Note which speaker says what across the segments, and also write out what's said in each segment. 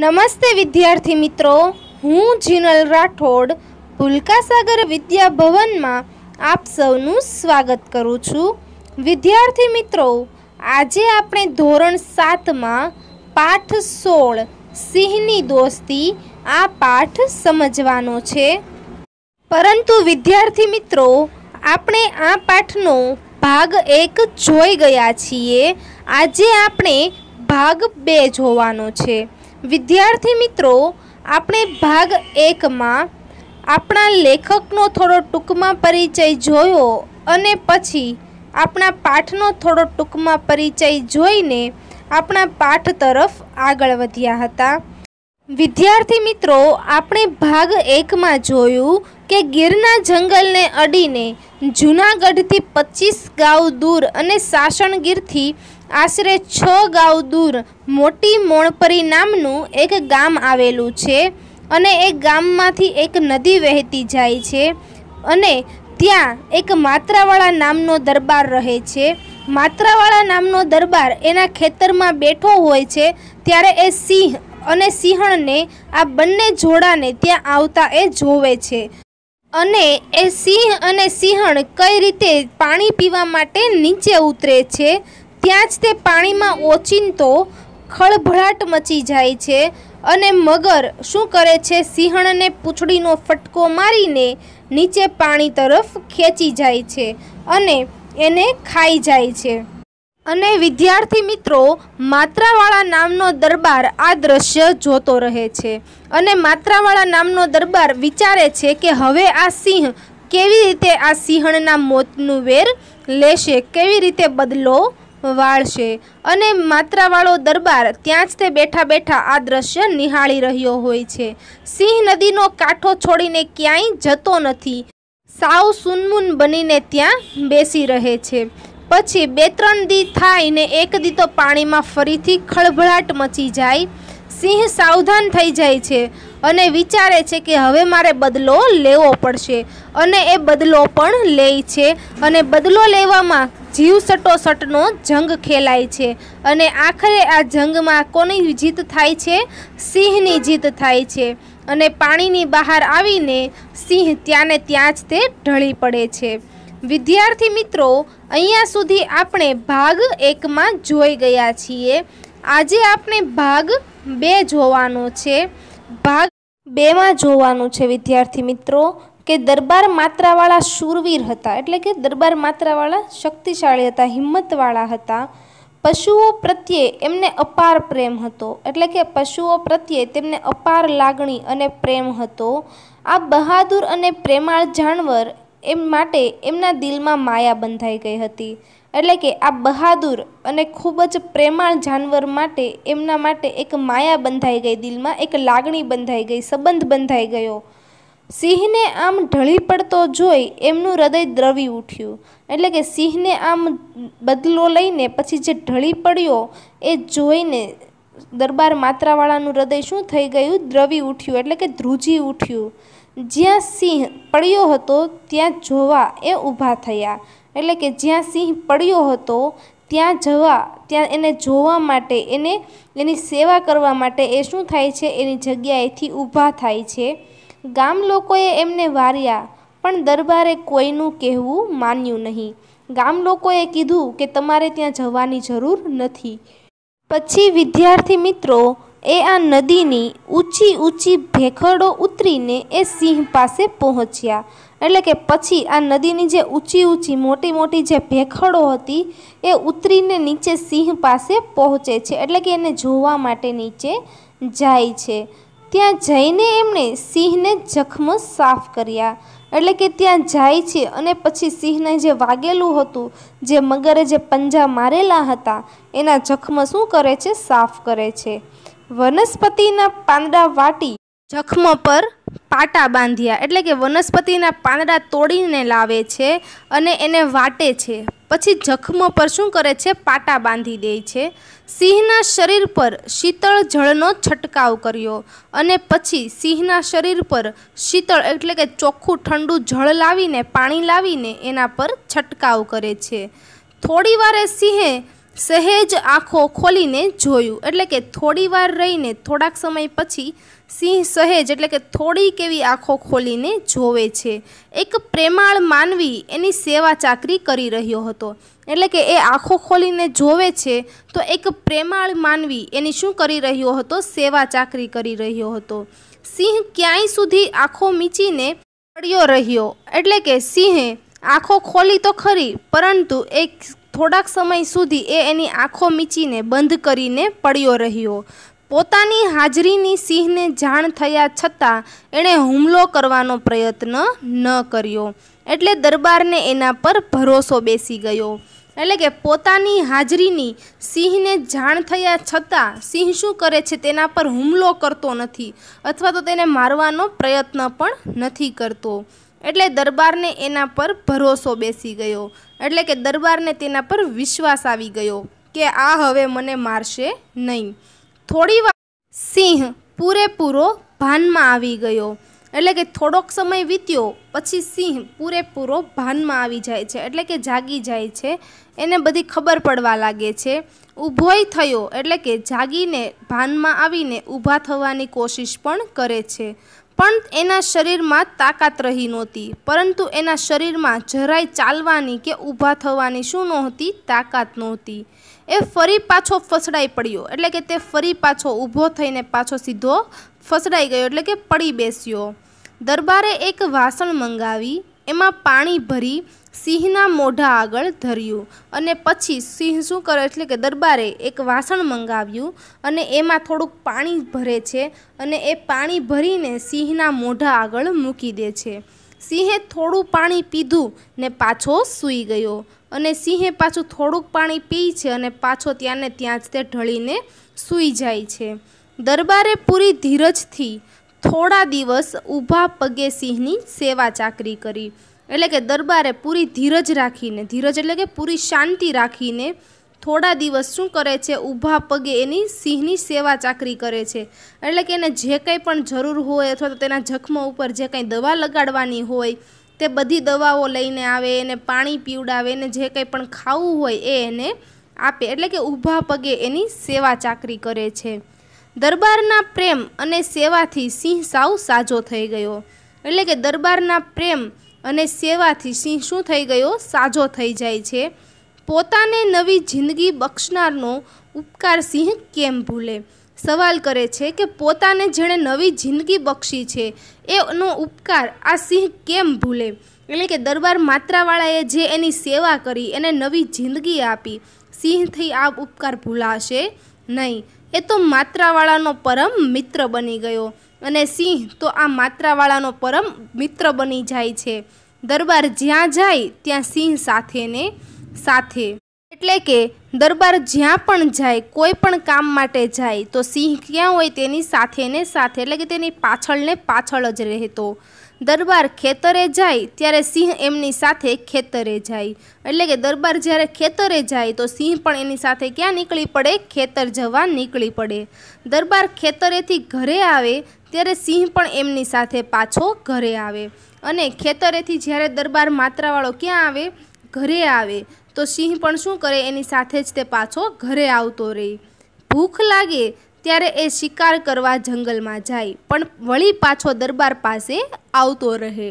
Speaker 1: નમસ્તે વિદ્યાર્થી મિત્રો હું જીનલ રાઠોડ પુલકાસાગર વિદ્યાભવનમાં આપ સૌનું સ્વાગત કરું છું વિદ્યાર્થી મિત્રો આજે આપણે ધોરણ સાતમાં પાઠ સોળ સિંહની દોસ્તી આ પાઠ સમજવાનો છે પરંતુ વિદ્યાર્થી મિત્રો આપણે આ પાઠનો ભાગ એક જોઈ ગયા છીએ આજે આપણે ભાગ બે જોવાનો છે વિદ્યાર્થી મિત્રો આપણે ભાગ એકમાં આપણા લેખકનો થોડો ટૂંકમાં પરિચય જોયો અને પછી આપણા પાઠનો થોડો ટૂંકમાં પરિચય જોઈને આપણા પાઠ તરફ આગળ વધ્યા હતા વિદ્યાર્થી મિત્રો આપણે ભાગ એકમાં જોયું કે ગીરના જંગલને અડીને જૂનાગઢથી પચીસ ગાઉ દૂર અને સાસણ ગીરથી આશરે છ ગાંવ દૂર મોટી મોણપરી નામનું એક ગામ આવેલું છે અને એ ગામમાંથી એક નદી વહેતી જાય છે અને ત્યાં એક માત્રાવાળા નામનો દરબાર રહે છે માત્રાવાળા નામનો દરબાર એના ખેતરમાં બેઠો હોય છે ત્યારે એ સિંહ અને સિંહણને આ બંને જોડાને ત્યાં આવતા એ જોવે છે અને એ સિંહ અને સિંહણ કઈ રીતે પાણી પીવા માટે નીચે ઉતરે છે ત્યાં જ તે પાણીમાં ઓચિંતો ખળભળાટ મચી જાય છે અને મગર શું કરે છે સિંહણને પૂંછડીનો ફટકો મારીને નીચે પાણી તરફ ખેંચી જાય છે અને એને ખાઈ જાય છે અને વિદ્યાર્થી મિત્રો માત્રાવાળા નામનો દરબાર આ દ્રશ્ય જોતો રહે છે અને માત્રાવાળા નામનો દરબાર વિચારે છે કે હવે આ સિંહ કેવી રીતે આ સિંહણના મોતનું વેર લેશે કેવી રીતે બદલો વાળશે અને માત્રાવાળો દરબાર ત્યાં જ તે બેઠા બેઠા આ દ્રશ્ય નિહાળી રહ્યો હોય છે સિંહ નદીનો કાંઠો છોડીને ક્યાંય જતો નથી સાવ સુનમુન બનીને ત્યાં બેસી રહે છે પછી બે ત્રણ દી થાય ને એક દી તો પાણીમાં ફરીથી ખળભળાટ મચી જાય સિંહ સાવધાન થઈ જાય છે અને વિચારે છે કે હવે મારે બદલો લેવો પડશે અને એ બદલો પણ લે છે અને બદલો લેવામાં જીવ સટોસટનો જંગ ખેલાય છે અને આખરે આ જંગમાં કોની જીત થાય છે સિંહની જીત થાય છે અને પાણીની બહાર આવીને સિંહ ત્યાંને ત્યાં જ તે ઢળી પડે છે વિદ્યાર્થી મિત્રો અહીંયા સુધી આપણે ભાગ એકમાં જોઈ ગયા છીએ આજે આપણે ભાગ બે જોવાનો છે ભાગ બેમાં જોવાનું છે વિદ્યાર્થી મિત્રો કે દરબાર માત્રાવાળા શૂરવીર હતા એટલે કે દરબાર માત્રાવાળા શક્તિશાળી હતા હિંમતવાળા હતા પશુઓ પ્રત્યે એમને અપાર પ્રેમ હતો એટલે કે પશુઓ પ્રત્યે તેમને અપાર લાગણી અને પ્રેમ હતો આ બહાદુર અને પ્રેમાળ જાનવર એમ માટે એમના દિલમાં માયા બંધાઈ ગઈ હતી એટલે કે આ બહાદુર અને ખૂબ જ પ્રેમાળ જાનવર માટે એમના માટે એક માયા બંધાઈ ગઈ દિલમાં એક લાગણી બંધાઈ ગઈ સંબંધ બંધાઈ ગયો સિંહને આમ ઢળી પડતો જોઈ એમનું હૃદય દ્રવી ઉઠ્યું એટલે કે સિંહને આમ બદલો લઈને પછી જે ઢળી પડ્યો એ જોઈને દરબાર માત્રાવાળાનું હૃદય શું થઈ ગયું દ્રવી ઉઠ્યું એટલે કે ધ્રુજી ઉઠ્યું જ્યાં સિંહ પડ્યો હતો ત્યાં જોવા એ ઊભા થયા એટલે કે જ્યાં સિંહ પડ્યો હતો ત્યાં જવા ત્યાં એને જોવા માટે એને એની સેવા કરવા માટે એ શું થાય છે એની જગ્યાએથી ઊભા થાય છે ગામ લોકોએ એમને વાર્યા પણ દરબારે કોઈનું કહેવું માન્યું નહીં ગામ લોકોએ કીધું કે તમારે ત્યાં જવાની જરૂર નથી પછી વિદ્યાર્થી મિત્રો એ આ નદીની ઊંચી ઊંચી ભેખડો ઉતરીને એ સિંહ પાસે પહોંચ્યા એટલે કે પછી આ નદીની જે ઊંચી ઊંચી મોટી મોટી જે ભેખડો હતી એ ઉતરીને નીચે સિંહ પાસે પહોંચે છે એટલે કે એને જોવા માટે નીચે જાય છે ત્યાં જઈને એમણે સિંહને જખમ સાફ કર્યા એટલે કે ત્યાં જાય છે અને પછી સિંહને જે વાગેલું હતું જે મગરે જે પંજા મારેલા હતા એના જખમ શું કરે છે સાફ કરે છે વનસ્પતિના પાંદડા વાટી જખમ પર પાટા બાંધ્યા એટલે કે વનસ્પતિના પાંદડા તોડીને લાવે છે અને એને વાટે છે પછી જખમો પર શું કરે છે પાટા બાંધી દે છે સિંહના શરીર પર શીતળ જળનો છંટકાવ કર્યો અને પછી સિંહના શરીર પર શીતળ એટલે કે ચોખ્ખું ઠંડુ જળ લાવીને પાણી લાવીને એના પર છંટકાવ કરે છે થોડી વારે સિંહે સહેજ આંખો ખોલીને જોયું એટલે કે થોડી વાર રહીને થોડાક સમય પછી સિંહ સહેજ એટલે કે થોડીક એવી આંખો ખોલીને જોવે છે એક પ્રેમાળ માનવી એની સેવા ચાકરી કરી રહ્યો હતો એટલે કે એ આંખો ખોલીને જોવે છે તો એક પ્રેમાળ માનવી એની શું કરી રહ્યો હતો સેવા ચાકરી કરી રહ્યો હતો સિંહ ક્યાંય સુધી આંખો મીચીને પડ્યો રહ્યો એટલે કે સિંહે આંખો ખોલી તો ખરી પરંતુ એક થોડાક સમય સુધી એ એની આંખો મીચીને બંધ કરીને પડ્યો રહ્યો પોતાની હાજરીની સિંહને જાણ થયા છતાં એણે હુમલો કરવાનો પ્રયત્ન ન કર્યો એટલે દરબારને એના પર ભરોસો બેસી ગયો એટલે કે પોતાની હાજરીની સિંહને જાણ થયા છતાં સિંહ શું કરે છે તેના પર હુમલો કરતો નથી અથવા તો તેને મારવાનો પ્રયત્ન પણ નથી કરતો એટલે દરબારને એના પર ભરોસો બેસી ગયો એટલે કે દરબારને તેના પર વિશ્વાસ આવી ગયો કે આ હવે મને મારશે નહીં થોડી વાર સિંહ પૂરેપૂરો ભાનમાં આવી ગયો એટલે કે થોડોક સમય વીત્યો પછી સિંહ પૂરેપૂરો ભાનમાં આવી જાય છે એટલે કે જાગી જાય છે એને બધી ખબર પડવા લાગે છે ઊભોય થયો એટલે કે જાગીને ભાનમાં આવીને ઊભા થવાની કોશિશ પણ કરે છે પણ એના શરીરમાં તાકાત રહી નહોતી પરંતુ એના શરીરમાં જરાય ચાલવાની કે ઊભા થવાની શું નહોતી તાકાત નહોતી એ ફરી પાછો ફસડાઈ પડ્યો એટલે કે તે ફરી પાછો ઊભો થઈને પાછો સીધો ફસડાઈ ગયો એટલે કે પડી બેસ્યો દરબારે એક વાસણ મંગાવી એમાં પાણી ભરી સિંહના મોઢા આગળ ધર્યું અને પછી સિંહ શું કરે એટલે કે દરબારે એક વાસણ મંગાવ્યું અને એમાં થોડુંક પાણી ભરે છે અને એ પાણી ભરીને સિંહના મોઢા આગળ મૂકી દે છે સિંહે થોડું પાણી પીધું ને પાછો સૂઈ ગયો અને સિંહે પાછું થોડુંક પાણી પી છે અને પાછો ત્યાંને ત્યાં જ તે ઢળીને સૂઈ જાય છે દરબારે પૂરી ધીરજથી થોડા દિવસ ઊભા પગે સિંહની સેવા ચાકરી કરી એટલે કે દરબારે પૂરી ધીરજ રાખીને ધીરજ એટલે કે પૂરી શાંતિ રાખીને થોડા દિવસ શું કરે છે ઊભા પગે એની સિંહની સેવા ચાકરી કરે છે એટલે કે એને જે કંઈ પણ જરૂર હોય અથવા તો તેના જખમો ઉપર જે કંઈ દવા લગાડવાની હોય તે બધી દવાઓ લઈને આવે એને પાણી પીવડાવે એને જે કંઈ પણ ખાવું હોય એ એને આપે એટલે કે ઊભા પગે એની સેવા ચાકરી કરે છે દરબારના પ્રેમ અને સેવાથી સિંહ સાવ સાજો થઈ ગયો એટલે કે દરબારના પ્રેમ અને સેવાથી સિંહ શું થઈ ગયો સાજો થઈ જાય છે પોતાને નવી જિંદગી બક્ષનારનો ઉપકાર સિંહ કેમ ભૂલે સવાલ કરે છે કે પોતાને જેણે નવી જિંદગી બક્ષી છે એનો ઉપકાર આ સિંહ કેમ ભૂલે એટલે કે દરબાર માત્રાવાળાએ જે એની સેવા કરી એને નવી જિંદગી આપી સિંહથી આ ઉપકાર ભૂલાશે નહીં એ તો માત્રાવાળાનો પરમ મિત્ર બની ગયો અને સિંહ તો આ માત્રાવાળાનો પરમ મિત્ર બની જાય છે દરબાર જ્યાં જાય ત્યાં સિંહ સાથેને સાથે એટલે કે દરબાર જ્યાં પણ જાય કોઈ પણ કામ માટે જાય તો સિંહ ક્યાં હોય તેની સાથે ને સાથે એટલે કે તેની પાછળ ને પાછળ જ રહેતો દરબાર ખેતરે જાય ત્યારે સિંહ એમની સાથે ખેતરે જાય એટલે કે દરબાર જ્યારે ખેતરે જાય તો સિંહ પણ એની સાથે ક્યાં નીકળી પડે ખેતર જવા નીકળી પડે દરબાર ખેતરેથી ઘરે આવે ત્યારે સિંહ પણ એમની સાથે પાછો ઘરે આવે અને ખેતરેથી જ્યારે દરબાર માત્રાવાળો ક્યાં આવે ઘરે આવે તો સિંહ પણ શું કરે એની સાથે જ તે પાછો ઘરે આવતો રહે ભૂખ લાગે ત્યારે એ શિકાર કરવા જંગલમાં જાય પણ વળી પાછો દરબાર પાસે આવતો રહે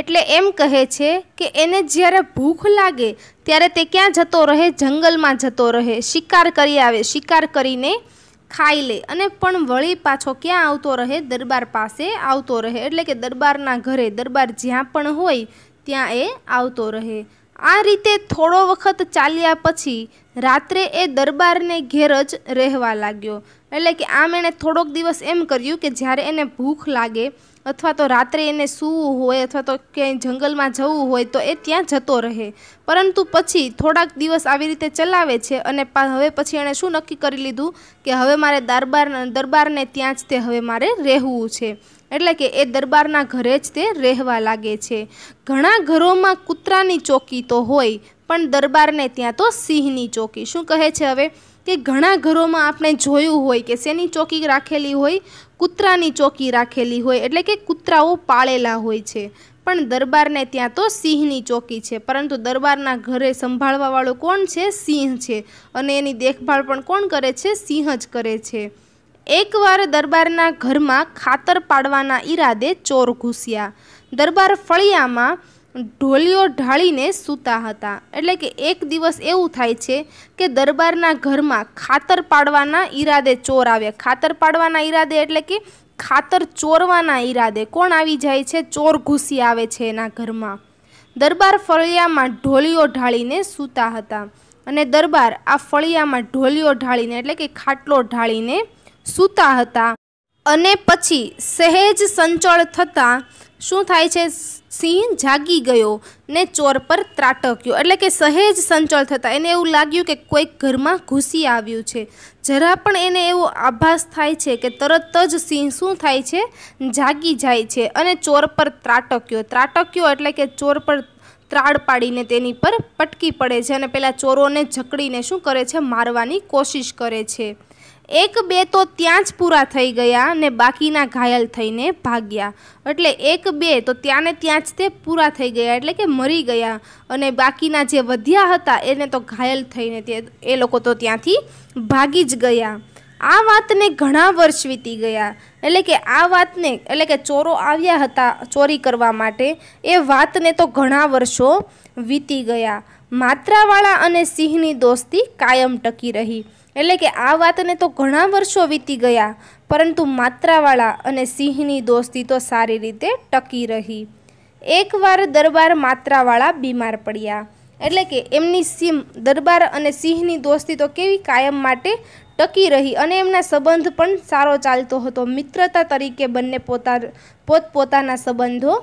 Speaker 1: એટલે એમ કહે છે કે એને જ્યારે ભૂખ લાગે ત્યારે તે ક્યાં જતો રહે જંગલમાં જતો રહે શિકાર કરી આવે શિકાર કરીને ખાઈ લે અને પણ વળી પાછો ક્યાં આવતો રહે દરબાર પાસે આવતો રહે એટલે કે દરબારના ઘરે દરબાર જ્યાં પણ હોય ત્યાં એ આવતો રહે આ રીતે થોડો વખત ચાલ્યા પછી રાત્રે એ દરબારને ઘેર જ રહેવા લાગ્યો એટલે કે આમ એણે થોડોક દિવસ એમ કર્યું કે જ્યારે એને ભૂખ લાગે અથવા તો રાત્રે એને સૂવું હોય અથવા તો ક્યાંય જંગલમાં જવું હોય તો એ ત્યાં જતો રહે પરંતુ પછી થોડાક દિવસ આવી રીતે ચલાવે છે અને હવે પછી એણે શું નક્કી કરી લીધું કે હવે મારે દરબાર દરબારને ત્યાં જ તે હવે મારે રહેવું છે એટલે કે એ દરબારના ઘરે જ તે રહેવા લાગે છે ઘણા ઘરોમાં કૂતરાની ચોકી તો હોય પણ દરબારને ત્યાં તો સિંહની ચોકી શું કહે છે હવે કે ઘણા ઘરોમાં આપણે જોયું હોય કે શેની ચોકી રાખેલી હોય કૂતરાની ચોકી રાખેલી હોય એટલે કે કૂતરાઓ પાળેલા હોય છે પણ દરબારને ત્યાં તો સિંહની ચોકી છે પરંતુ દરબારના ઘરે સંભાળવાવાળો કોણ છે સિંહ છે અને એની દેખભાળ પણ કોણ કરે છે સિંહ જ કરે છે એકવાર દરબારના ઘરમાં ખાતર પાડવાના ઈરાદે ચોર ઘૂસ્યા દરબાર ફળિયામાં ઢોલીઓ ઢાળીને સૂતા હતા એટલે કે એક દિવસ એવું થાય છે કે દરબારના ઘરમાં ખાતર પાડવાના ઈરાદે ચોર આવ્યા ખાતર પાડવાના ઈરાદે એટલે કે ખાતર ચોરવાના ઈરાદે કોણ આવી જાય છે ચોર ઘૂસી આવે છે એના ઘરમાં દરબાર ફળિયામાં ઢોલીઓ ઢાળીને સૂતા હતા અને દરબાર આ ફળિયામાં ઢોલીઓ ઢાળીને એટલે કે ખાટલો ઢાળીને સૂતા હતા અને પછી સહેજ સંચળ થતાં શું થાય છે સિંહ જાગી ગયો ને ચોર પર ત્રાટક્યો એટલે કે સહેજ સંચળ થતાં એને એવું લાગ્યું કે કોઈક ઘરમાં ઘૂસી આવ્યું છે જરા પણ એને એવો આભાસ થાય છે કે તરત જ સિંહ શું થાય છે જાગી જાય છે અને ચોર પર ત્રાટક્યો ત્રાટક્યો એટલે કે ચોર પર ત્રાડ પાડીને તેની પર પટકી પડે છે અને પેલા ચોરોને જકડીને શું કરે છે મારવાની કોશિશ કરે છે એક બે તો ત્યાં જ પૂરા થઈ ગયા ને બાકીના ઘાયલ થઈને ભાગ્યા એટલે એક બે તો ત્યાં ને ત્યાં જ તે પૂરા થઈ ગયા એટલે કે મરી ગયા અને બાકીના જે વધ્યા હતા એને તો ઘાયલ થઈને તે એ લોકો તો ત્યાંથી ભાગી જ ગયા આ વાતને ઘણા વર્ષ વીતી ગયા એટલે કે આ વાતને એટલે કે ચોરો આવ્યા હતા ચોરી કરવા માટે એ વાતને તો ઘણા વર્ષો વીતી ગયા માત્રાવાળા અને સિંહની દોસ્તી કાયમ ટકી રહી એટલે કે આ વાતને તો ઘણા વર્ષો વીતી ગયા પરંતુ માત્રાવાળા અને સિંહની દોસ્તી તો સારી રીતે ટકી રહી એકવાર દરબાર માત્રાવાળા બીમાર પડ્યા એટલે કે એમની સિમ દરબાર અને સિંહની દોસ્તી તો કેવી કાયમ માટે ટકી રહી અને એમના સંબંધ પણ સારો ચાલતો હતો મિત્રતા તરીકે બંને પોતા પોતપોતાના સંબંધો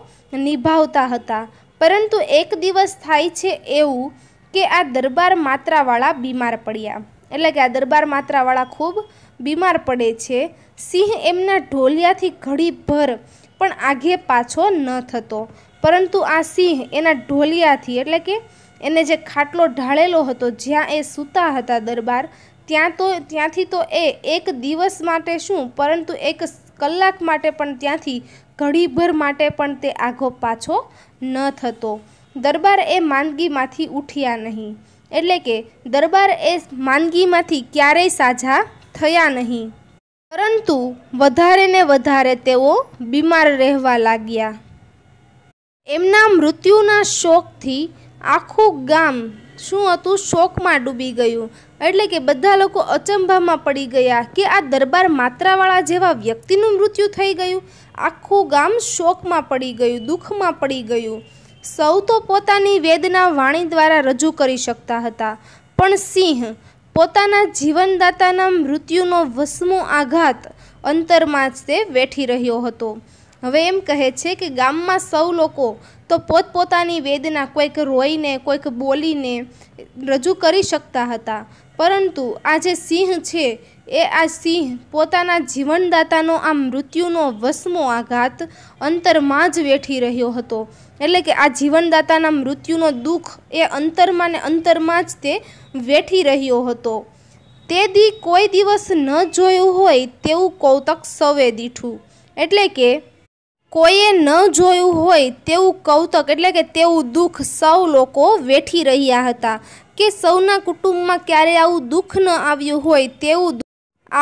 Speaker 1: નિભાવતા હતા પરંતુ એક દિવસ થાય છે એવું કે આ દરબાર માત્રાવાળા બીમાર પડ્યા એટલે કે આ દરબાર માત્રાવાળા ખૂબ બીમાર પડે છે સિંહ એમના ઢોલિયાથી ઘડીભર પણ આગે પાછો ન થતો પરંતુ આ સિંહ એના ઢોલિયાથી એટલે કે એને જે ખાટલો ઢાળેલો હતો જ્યાં એ સૂતા હતા દરબાર ત્યાં તો ત્યાંથી તો એ એક દિવસ માટે શું પરંતુ એક કલાક માટે પણ ત્યાંથી ઘડીભર માટે પણ તે આઘો પાછો ન થતો દરબાર એ માંદગીમાંથી ઉઠ્યા નહીં એટલે કે દરબાર એ માંદગીમાંથી ક્યારેય સાજા થયા નહીં પરંતુ વધારે ને વધારે તેઓ બીમાર રહેવા લાગ્યા એમના મૃત્યુના શોખથી આખું ગામ શું હતું શોકમાં ડૂબી ગયું એટલે કે બધા લોકો અચંભામાં પડી ગયા કે આ દરબાર માત્રાવાળા જેવા વ્યક્તિનું મૃત્યુ થઈ ગયું આખું ગામ શોકમાં પડી ગયું દુઃખમાં પડી ગયું સૌ તો પોતાની વેદના વાણી દ્વારા રજૂ કરી શકતા હતા પણ સિંહ પોતાના જીવનદાતાના મૃત્યુનો વસમો આઘાત અંતરમાં જ તે વેઠી રહ્યો હતો હવે એમ કહે છે કે ગામમાં સૌ લોકો તો પોતપોતાની વેદના કોઈક રોઈને કોઈક બોલીને રજૂ કરી શકતા હતા પરંતુ આ જે સિંહ છે એ આ સિંહ પોતાના જીવનદાતાનો આ મૃત્યુનો વસમો આઘાત અંતરમાં જ વેઠી રહ્યો હતો એટલે કે આ જીવનદાતાના મૃત્યુનો દુઃખ એ અંતરમાં ને અંતરમાં જ તે વેઠી રહ્યો હતો તે દી કોઈ દિવસ ન જોયું હોય તેવું કૌતક સવે દીઠું એટલે કે કોઈએ ન જોયું હોય તેવું કૌતક એટલે કે તેવું દુઃખ સૌ લોકો વેઠી રહ્યા હતા કે સૌના કુટુંબમાં ક્યારે આવું દુઃખ ન આવ્યું હોય તેવું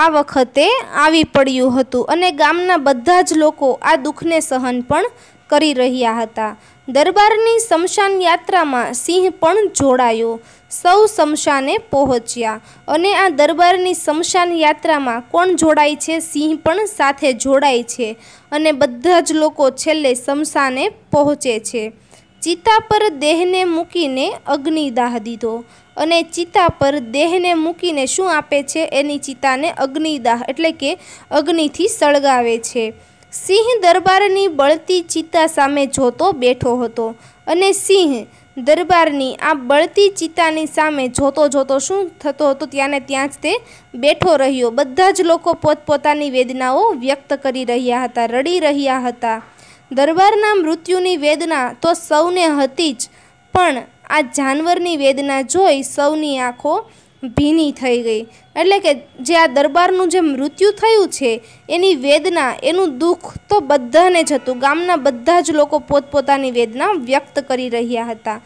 Speaker 1: આ વખતે આવી પડ્યું હતું અને ગામના બધા જ લોકો આ દુઃખને સહન પણ કરી રહ્યા હતા દરબારની શમશાન યાત્રામાં સિંહ પણ જોડાયો સૌ શમશાને પહોંચ્યા અને આ દરબારની શમશાન યાત્રામાં કોણ જોડાય છે સિંહ પણ સાથે જોડાય છે અને બધા જ લોકો છેલ્લે શમશાને પહોંચે છે ચિતા પર દેહને મૂકીને અગ્નિદાહ દીધો અને ચિતા પર દેહને મૂકીને શું આપે છે એની ચિતાને અગ્નિદાહ એટલે કે અગ્નિથી સળગાવે છે સિંહ દરબારની બળતી ચિતા સામે જોતો બેઠો હતો અને સિંહ દરબારની આ બળતી ચિતાની સામે જોતો જોતો શું થતો હતો ત્યાંને ત્યાં જ તે બેઠો રહ્યો બધા જ લોકો પોતપોતાની વેદનાઓ વ્યક્ત કરી રહ્યા હતા રડી રહ્યા હતા દરબારના મૃત્યુની વેદના તો સૌને હતી જ પણ આ જાનવરની વેદના જોઈ સૌની આંખો ભીની થઈ ગઈ એટલે કે જે આ દરબારનું જે મૃત્યુ થયું છે એની વેદના એનું દુઃખ તો બધાને જ હતું ગામના બધા જ લોકો પોતપોતાની વેદના વ્યક્ત કરી રહ્યા હતા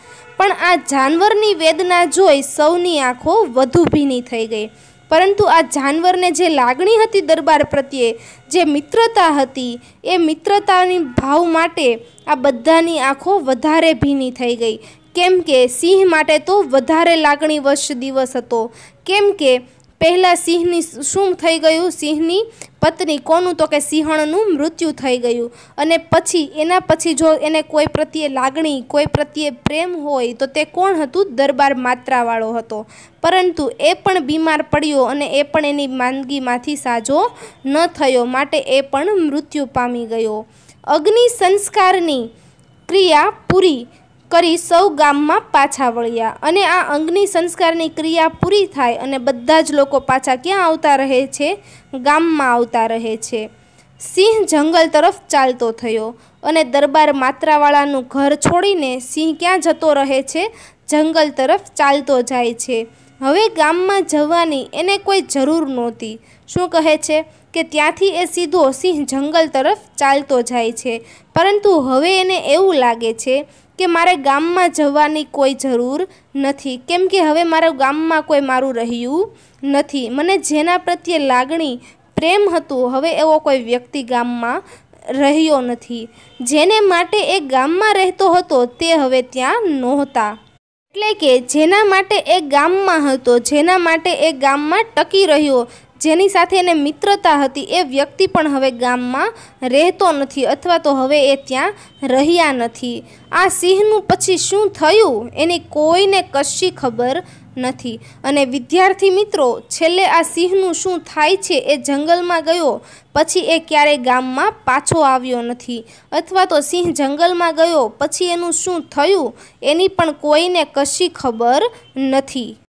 Speaker 1: પણ આ જાનવરની વેદના જોઈ સૌની આંખો વધુ ભીની થઈ ગઈ પરંતુ આ જાનવરને જે લાગણી હતી દરબાર પ્રત્યે જે મિત્રતા હતી એ મિત્રતાની ભાવ માટે આ બધાની આંખો વધારે ભીની થઈ ગઈ કેમ કે સિંહ માટે તો વધારે લાગણીવશ દિવસ હતો કેમ કે પહેલાં સિંહની શું થઈ ગયું સિંહની પત્ની કોનું તો કે સિંહણનું મૃત્યુ થઈ ગયું અને પછી એના પછી જો એને કોઈ પ્રત્યે લાગણી કોઈ પ્રત્યે પ્રેમ હોય તો તે કોણ હતું દરબાર માત્રાવાળો હતો પરંતુ એ પણ બીમાર પડ્યો અને એ પણ એની માંદગીમાંથી સાજો ન થયો માટે એ પણ મૃત્યુ પામી ગયો અગ્નિ સંસ્કારની ક્રિયા પૂરી કરી સૌ ગામમાં પાછા વળ્યા અને આ અંગ્નિ સંસ્કારની ક્રિયા પૂરી થાય અને બધા જ લોકો પાછા ક્યાં આવતા રહે છે ગામમાં આવતા રહે છે સિંહ જંગલ તરફ ચાલતો થયો અને દરબાર માત્રાવાળાનું ઘર છોડીને સિંહ ક્યાં જતો રહે છે જંગલ તરફ ચાલતો જાય છે હવે ગામમાં જવાની એને કોઈ જરૂર નહોતી શું કહે છે કે ત્યાંથી એ સીધો સિંહ જંગલ તરફ ચાલતો જાય છે પરંતુ હવે એને એવું લાગે છે કે મારે ગામમાં જવાની કોઈ જરૂર નથી કેમ કે હવે મારા ગામમાં કોઈ મારું રહ્યું નથી મને જેના પ્રત્યે લાગણી પ્રેમ હતું હવે એવો કોઈ વ્યક્તિ ગામમાં રહ્યો નથી જેને માટે એ ગામમાં રહેતો હતો તે હવે ત્યાં નહોતા એટલે કે જેના માટે એ ગામમાં હતો જેના માટે એ ગામમાં ટકી રહ્યો જેની સાથે એને મિત્રતા હતી એ વ્યક્તિ પણ હવે ગામમાં રહેતો નથી અથવા તો હવે એ ત્યાં રહ્યા નથી આ સિંહનું પછી શું થયું એની કોઈને કશી ખબર નથી અને વિદ્યાર્થી મિત્રો છેલ્લે આ સિંહનું શું થાય છે એ જંગલમાં ગયો પછી એ ક્યારેય ગામમાં પાછો આવ્યો નથી અથવા તો સિંહ જંગલમાં ગયો પછી એનું શું થયું એની પણ કોઈને કશી ખબર નથી